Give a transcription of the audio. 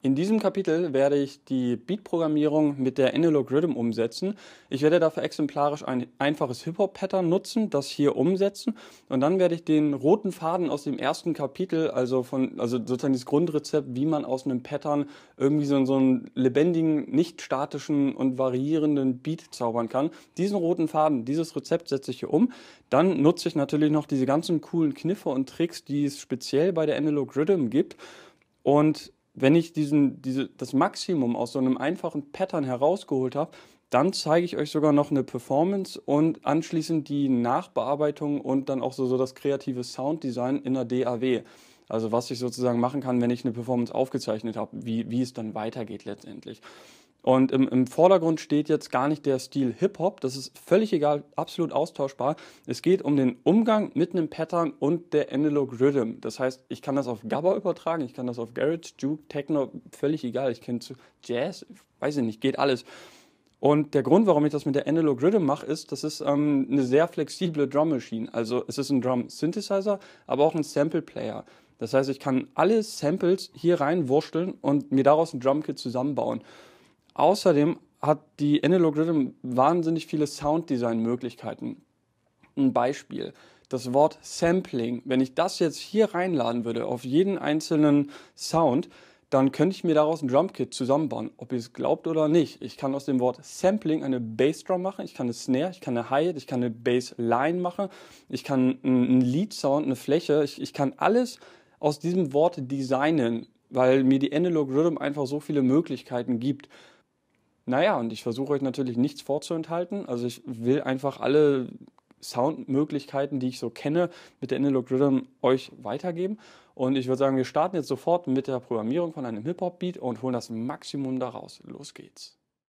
In diesem Kapitel werde ich die Beat-Programmierung mit der Analog Rhythm umsetzen. Ich werde dafür exemplarisch ein einfaches Hip-Hop-Pattern nutzen, das hier umsetzen. Und dann werde ich den roten Faden aus dem ersten Kapitel, also von, also sozusagen das Grundrezept, wie man aus einem Pattern irgendwie so, so einen lebendigen, nicht statischen und variierenden Beat zaubern kann. Diesen roten Faden, dieses Rezept setze ich hier um. Dann nutze ich natürlich noch diese ganzen coolen Kniffe und Tricks, die es speziell bei der Analog Rhythm gibt. Und wenn ich diesen, diese, das Maximum aus so einem einfachen Pattern herausgeholt habe, dann zeige ich euch sogar noch eine Performance und anschließend die Nachbearbeitung und dann auch so, so das kreative Sounddesign in der DAW. Also was ich sozusagen machen kann, wenn ich eine Performance aufgezeichnet habe, wie, wie es dann weitergeht letztendlich. Und im, im, Vordergrund steht jetzt gar nicht der Stil Hip-Hop, das ist völlig egal, absolut austauschbar. Es geht um den Umgang mit einem Pattern und der Analog Rhythm. Das heißt, ich kann das auf Gabba übertragen, ich kann das auf Garage, Juke, Techno, völlig egal. Ich kenne Jazz, weiß ich nicht, geht alles. Und der Grund, warum ich das mit der Analog Rhythm mache, ist, das ist ähm, eine sehr flexible Drum Machine. Also es ist ein Drum Synthesizer, aber auch ein Sample Player. Das heißt, ich kann alle Samples hier reinwurschteln und mir daraus ein Drumkit zusammenbauen. Außerdem hat die Analog Rhythm wahnsinnig viele Sounddesign-Möglichkeiten. Ein Beispiel. Das Wort Sampling, wenn ich das jetzt hier reinladen würde auf jeden einzelnen Sound, dann könnte ich mir daraus ein Drumkit zusammenbauen, ob ihr es glaubt oder nicht. Ich kann aus dem Wort Sampling eine Bassdrum machen, ich kann eine Snare, ich kann eine Hi-Hat, ich kann eine Bassline machen, ich kann einen Lead-Sound, eine Fläche, ich, ich kann alles aus diesem Wort designen, weil mir die Analog Rhythm einfach so viele Möglichkeiten gibt. Naja, und ich versuche euch natürlich nichts vorzuenthalten. Also ich will einfach alle Soundmöglichkeiten, die ich so kenne, mit der Analog Rhythm euch weitergeben. Und ich würde sagen, wir starten jetzt sofort mit der Programmierung von einem Hip-Hop-Beat und holen das Maximum daraus. Los geht's.